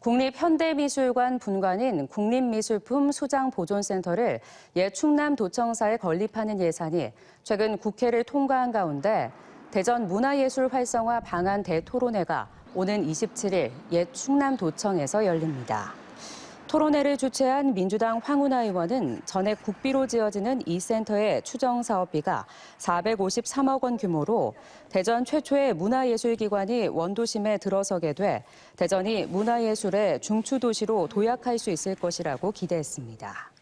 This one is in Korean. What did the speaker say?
국립현대미술관 분관인 국립미술품 소장보존센터를 옛 충남도청사에 건립하는 예산이 최근 국회를 통과한 가운데 대전 문화예술 활성화 방안 대토론회가 오는 27일 옛 충남도청에서 열립니다. 토론회를 주최한 민주당 황운하 의원은 전액 국비로 지어지는 이 센터의 추정 사업비가 453억 원 규모로 대전 최초의 문화예술기관이 원도심에 들어서게 돼 대전이 문화예술의 중추도시로 도약할 수 있을 것이라고 기대했습니다.